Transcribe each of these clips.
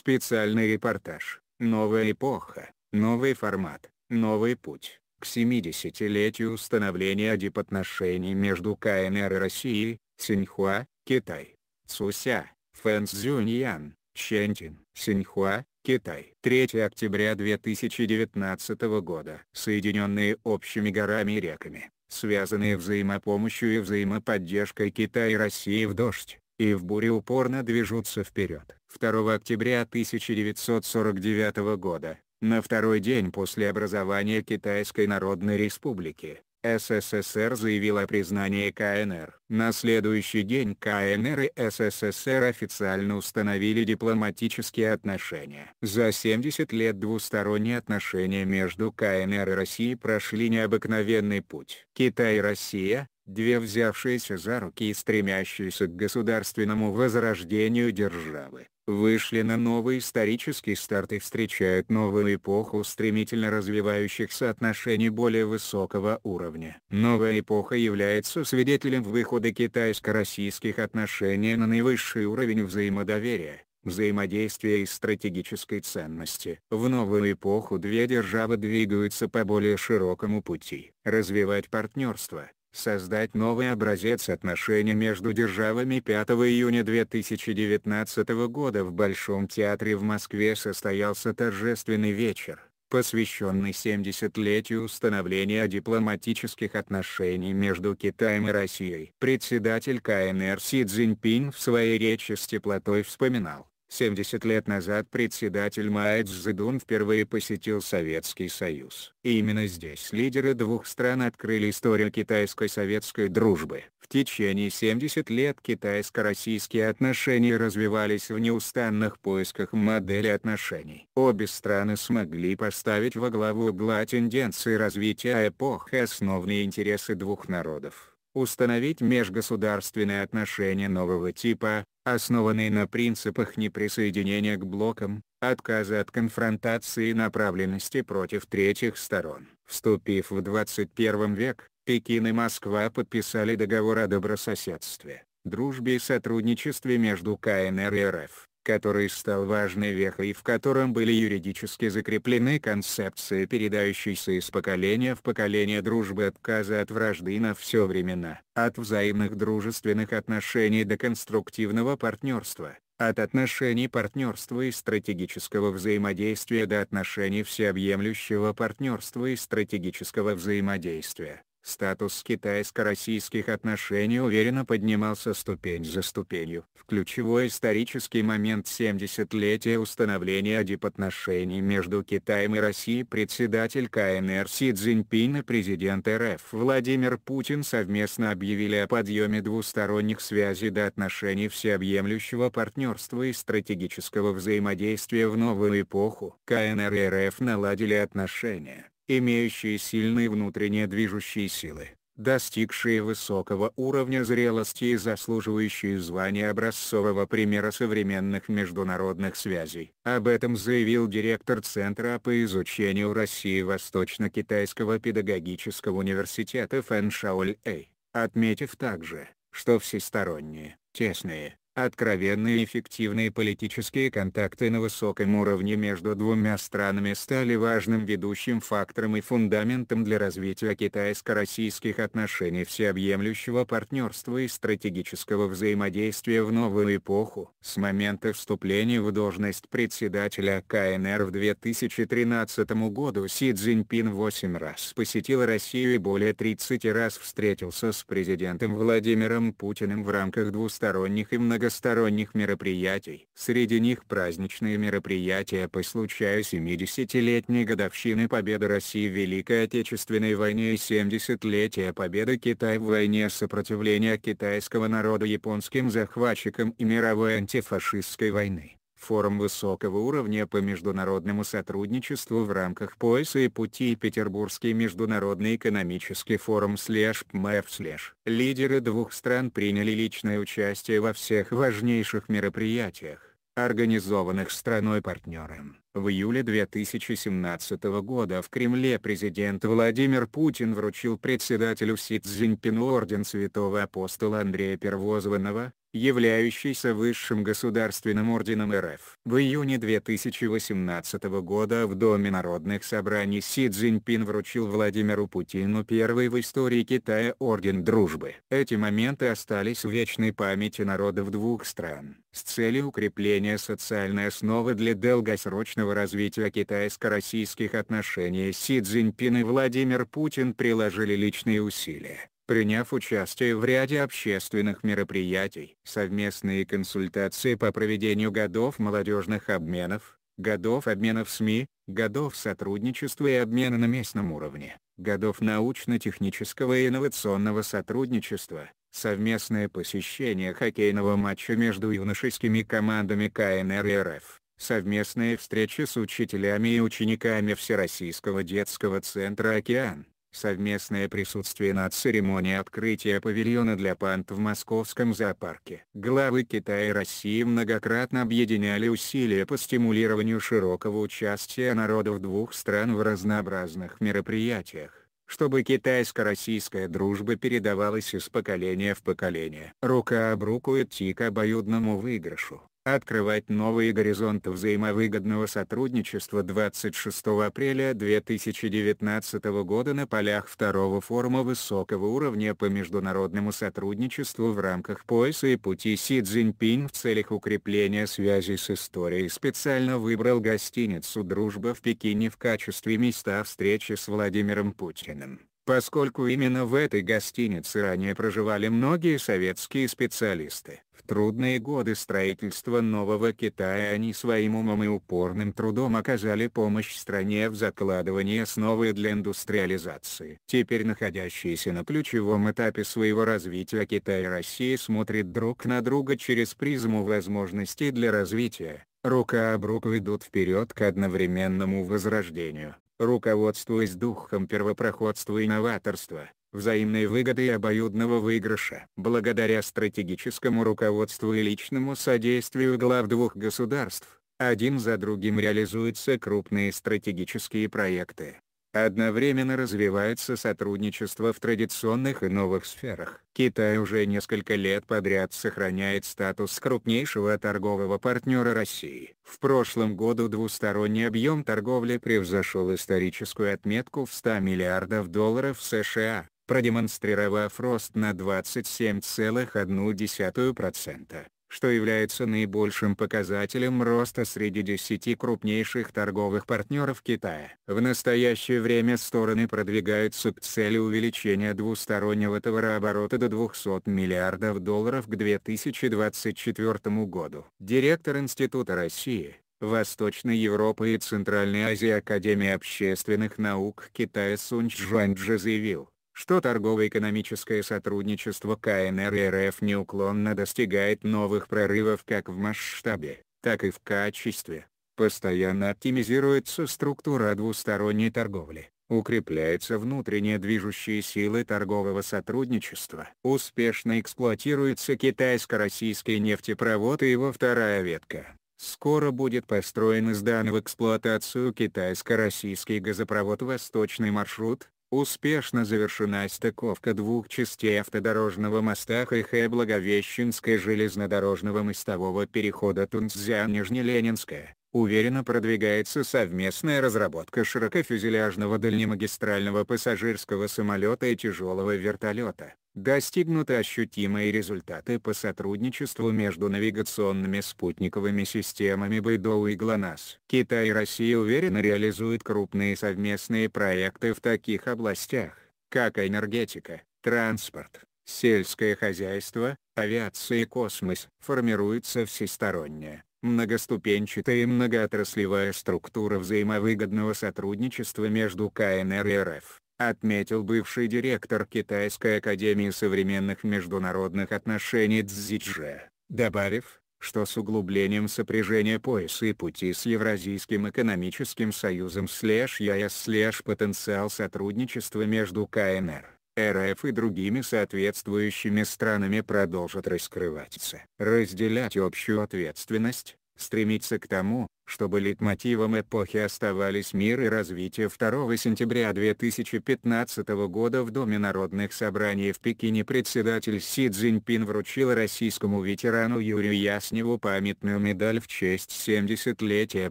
Специальный репортаж. Новая эпоха, новый формат, новый путь. К 70-летию установления дипотношений между КНР и Россией, Синьхуа, Китай. Цуся, Фэнцзюньян, Чентин, Синьхуа, Китай. 3 октября 2019 года. Соединенные общими горами и реками, связанные взаимопомощью и взаимоподдержкой Китая и России в дождь, и в буре упорно движутся вперед. 2 октября 1949 года, на второй день после образования Китайской Народной Республики, СССР заявил о признании КНР. На следующий день КНР и СССР официально установили дипломатические отношения. За 70 лет двусторонние отношения между КНР и Россией прошли необыкновенный путь. Китай и Россия, две взявшиеся за руки и стремящиеся к государственному возрождению державы, вышли на новый исторический старт и встречают новую эпоху стремительно развивающихся отношений более высокого уровня. Новая эпоха является свидетелем выхода китайско-российских отношений на наивысший уровень взаимодоверия взаимодействия и стратегической ценности. В новую эпоху две державы двигаются по более широкому пути. Развивать партнерство, создать новый образец отношений между державами 5 июня 2019 года в Большом театре в Москве состоялся торжественный вечер, посвященный 70-летию установления дипломатических отношений между Китаем и Россией. Председатель КНР Си Цзиньпин в своей речи с теплотой вспоминал, 70 лет назад председатель Маэц Зедун впервые посетил Советский Союз. И именно здесь лидеры двух стран открыли историю китайско-советской дружбы. В течение 70 лет китайско-российские отношения развивались в неустанных поисках модели отношений. Обе страны смогли поставить во главу угла тенденции развития эпохи основные интересы двух народов установить межгосударственные отношения нового типа, Основанные на принципах неприсоединения к блокам, отказа от конфронтации и направленности против третьих сторон. Вступив в 21 век, Пекин и Москва подписали договор о добрососедстве, дружбе и сотрудничестве между КНР и РФ который стал важной вехой в котором были юридически закреплены концепции передающиеся из поколения в поколение дружбы отказа от вражды на все времена, от взаимных дружественных отношений до конструктивного партнерства, от отношений партнерства и стратегического взаимодействия до отношений всеобъемлющего партнерства и стратегического взаимодействия. Статус китайско-российских отношений уверенно поднимался ступень за ступенью. В ключевой исторический момент 70-летия установления дипотношений между Китаем и Россией председатель КНР Си Цзиньпин и президент РФ Владимир Путин совместно объявили о подъеме двусторонних связей до отношений всеобъемлющего партнерства и стратегического взаимодействия в новую эпоху. КНР и РФ наладили отношения имеющие сильные внутренние движущие силы, достигшие высокого уровня зрелости и заслуживающие звания образцового примера современных международных связей. Об этом заявил директор Центра по изучению России Восточно-Китайского педагогического университета Фэн Шаоль Эй, отметив также, что всесторонние, тесные, Откровенные и эффективные политические контакты на высоком уровне между двумя странами стали важным ведущим фактором и фундаментом для развития китайско-российских отношений всеобъемлющего партнерства и стратегического взаимодействия в новую эпоху. С момента вступления в должность председателя КНР в 2013 году Си Цзиньпин 8 раз посетил Россию и более 30 раз встретился с президентом Владимиром Путиным в рамках двусторонних и многосторонних многосторонних мероприятий. Среди них праздничные мероприятия по случаю 70-летней годовщины победы России в Великой Отечественной войне и 70-летия победы Китая в войне сопротивления китайского народа японским захватчикам и мировой антифашистской войны форум высокого уровня по международному сотрудничеству в рамках пояса и пути Петербургский международный экономический форум слэш МЭФ слэш. Лидеры двух стран приняли личное участие во всех важнейших мероприятиях, организованных страной-партнером. В июле 2017 года в Кремле президент Владимир Путин вручил председателю Си Цзиньпину орден святого апостола Андрея Первозванного, являющийся высшим государственным орденом РФ. В июне 2018 года в Доме народных собраний Си Цзиньпин вручил Владимиру Путину первый в истории Китая Орден Дружбы. Эти моменты остались в вечной памяти народов двух стран. С целью укрепления социальной основы для долгосрочного развития китайско-российских отношений Си Цзиньпин и Владимир Путин приложили личные усилия приняв участие в ряде общественных мероприятий. Совместные консультации по проведению годов молодежных обменов, годов обменов СМИ, годов сотрудничества и обмена на местном уровне, годов научно-технического и инновационного сотрудничества, совместное посещение хоккейного матча между юношескими командами КНР и РФ, совместные встречи с учителями и учениками Всероссийского детского центра «Океан», Совместное присутствие на церемонии открытия павильона для панд в московском зоопарке. Главы Китая и России многократно объединяли усилия по стимулированию широкого участия народов двух стран в разнообразных мероприятиях чтобы китайско-российская дружба передавалась из поколения в поколение. Рука об руку идти к обоюдному выигрышу открывать новые горизонты взаимовыгодного сотрудничества 26 апреля 2019 года на полях второго форума высокого уровня по международному сотрудничеству в рамках пояса и пути Си Цзиньпинь в целях укрепления связей с историей специально выбрал гостиницу «Дружба» в Пекине в качестве места встречи с Владимиром Путиным поскольку именно в этой гостинице ранее проживали многие советские специалисты. В трудные годы строительства нового Китая они своим умом и упорным трудом оказали помощь стране в закладывании основы для индустриализации. Теперь находящиеся на ключевом этапе своего развития Китай и Россия смотрят друг на друга через призму возможностей для развития. Рука об руку идут вперед к одновременному возрождению, руководствуясь духом первопроходства и новаторства взаимной выгоды и обоюдного выигрыша. Благодаря стратегическому руководству и личному содействию глав двух государств, один за другим реализуются крупные стратегические проекты. Одновременно развивается сотрудничество в традиционных и новых сферах. Китай уже несколько лет подряд сохраняет статус крупнейшего торгового партнера России. В прошлом году двусторонний объем торговли превзошел историческую отметку в 100 миллиардов долларов США продемонстрировав рост на 27,1%, что является наибольшим показателем роста среди 10 крупнейших торговых партнеров Китая. В настоящее время стороны продвигаются к цели увеличения двустороннего товарооборота до 200 миллиардов долларов к 2024 году. Директор Института России, Восточной Европы и Центральной Азии Академии общественных наук Китая Сунь Чжуанджи заявил, что торгово-экономическое сотрудничество КНР и РФ неуклонно достигает новых прорывов как в масштабе, так и в качестве. Постоянно оптимизируется структура двусторонней торговли, укрепляются внутренние движущие силы торгового сотрудничества. Успешно эксплуатируется китайско-российский нефтепровод и его вторая ветка. Скоро будет построен и сдан в эксплуатацию китайско-российский газопровод «Восточный маршрут», Успешно завершена стыковка двух частей автодорожного моста Хэхэ Благовещенская железнодорожного мостового перехода Тунцзя-Нижнеленинская. Уверенно продвигается совместная разработка широкофюзеляжного дальнемагистрального пассажирского самолета и тяжелого вертолета. Достигнуты ощутимые результаты по сотрудничеству между навигационными спутниковыми системами Байдоу и ГЛОНАСС. Китай и Россия уверенно реализуют крупные совместные проекты в таких областях, как энергетика, транспорт, сельское хозяйство, авиация и космос. Формируется всесторонняя, Многоступенчатая и многоотраслевая структура взаимовыгодного сотрудничества между КНР и РФ, отметил бывший директор Китайской академии современных международных отношений Цзичжэ, добавив, что с углублением сопряжения пояса и пути с Евразийским экономическим союзом слэш ЕС слэш потенциал сотрудничества между КНР РФ и другими соответствующими странами продолжат раскрываться. Разделять общую ответственность, стремиться к тому, чтобы лейтмотивом эпохи оставались мир и развитие 2 сентября 2015 года в Доме народных собраний в Пекине председатель Си Цзиньпин вручил российскому ветерану Юрию Ясневу памятную медаль в честь 70-летия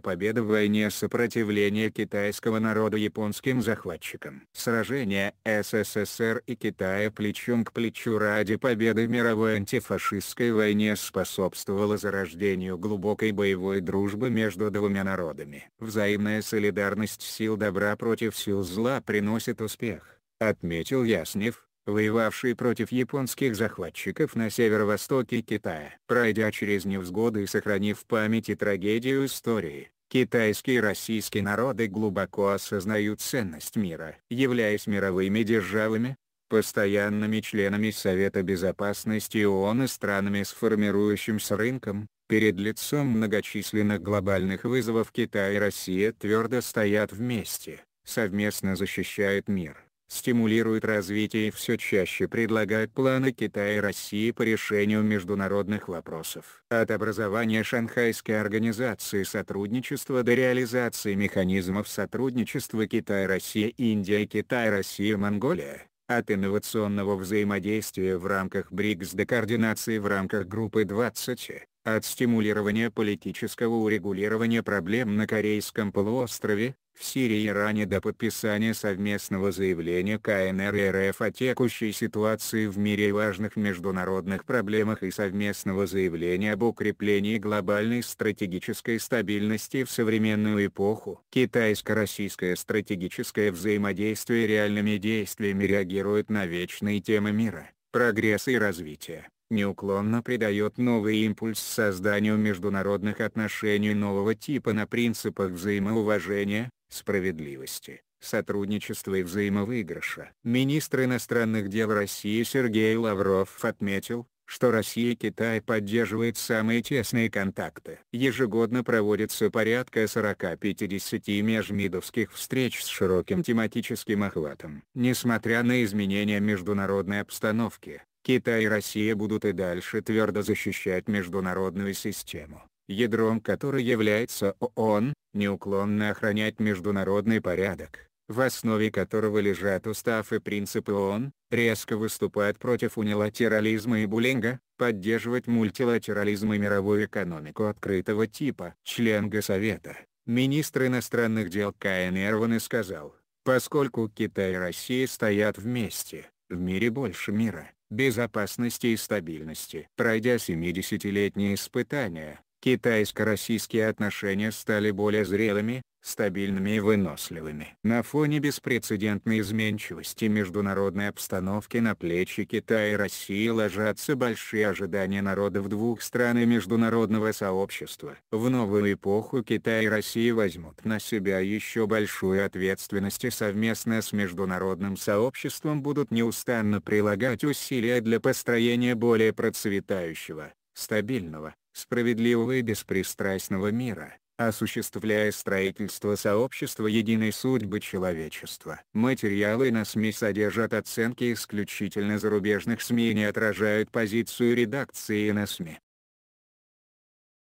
победы в войне сопротивления китайского народа японским захватчикам. Сражение СССР и Китая плечом к плечу ради победы в мировой антифашистской войне способствовало зарождению глубокой боевой дружбы между двумя народами. Взаимная солидарность сил добра против сил зла приносит успех, отметил Яснев, воевавший против японских захватчиков на северо-востоке Китая. Пройдя через невзгоды и сохранив в памяти трагедию истории, Китайские и российские народы глубоко осознают ценность мира. Являясь мировыми державами, постоянными членами Совета Безопасности ООН и странами с формирующимся рынком, Перед лицом многочисленных глобальных вызовов Китай и Россия твердо стоят вместе, совместно защищают мир, стимулируют развитие и все чаще предлагают планы Китая и России по решению международных вопросов. От образования Шанхайской организации сотрудничества до реализации механизмов сотрудничества Китай-Россия, Индия, Китай-Россия, Монголия от инновационного взаимодействия в рамках БРИКС до координации в рамках группы 20, от стимулирования политического урегулирования проблем на Корейском полуострове, в Сирии и Иране до подписания совместного заявления КНР и РФ о текущей ситуации в мире и важных международных проблемах и совместного заявления об укреплении глобальной стратегической стабильности в современную эпоху. Китайско-российское стратегическое взаимодействие реальными действиями реагирует на вечные темы мира, прогресса и развития неуклонно придает новый импульс созданию международных отношений нового типа на принципах взаимоуважения, справедливости, сотрудничества и взаимовыигрыша. Министр иностранных дел России Сергей Лавров отметил, что Россия и Китай поддерживают самые тесные контакты. Ежегодно проводится порядка 40-50 межмидовских встреч с широким тематическим охватом. Несмотря на изменения международной обстановки, Китай и Россия будут и дальше твердо защищать международную систему, ядром которой является ООН, неуклонно охранять международный порядок, в основе которого лежат устав и принципы ООН, резко выступать против унилатерализма и буллинга, поддерживать мультилатерализм и мировую экономику открытого типа. Член Госсовета, министр иностранных дел Каин Эрван сказал, поскольку Китай и Россия стоят вместе, в мире больше мира, безопасности и стабильности. Пройдя 70-летние испытания, Китайско-российские отношения стали более зрелыми, стабильными и выносливыми. На фоне беспрецедентной изменчивости международной обстановки на плечи Китая и России ложатся большие ожидания народов двух стран и международного сообщества. В новую эпоху Китай и Россия возьмут на себя еще большую ответственность и совместно с международным сообществом будут неустанно прилагать усилия для построения более процветающего, стабильного, справедливого и беспристрастного мира, осуществляя строительство сообщества единой судьбы человечества. Материалы на СМИ содержат оценки исключительно зарубежных СМИ и не отражают позицию редакции на СМИ.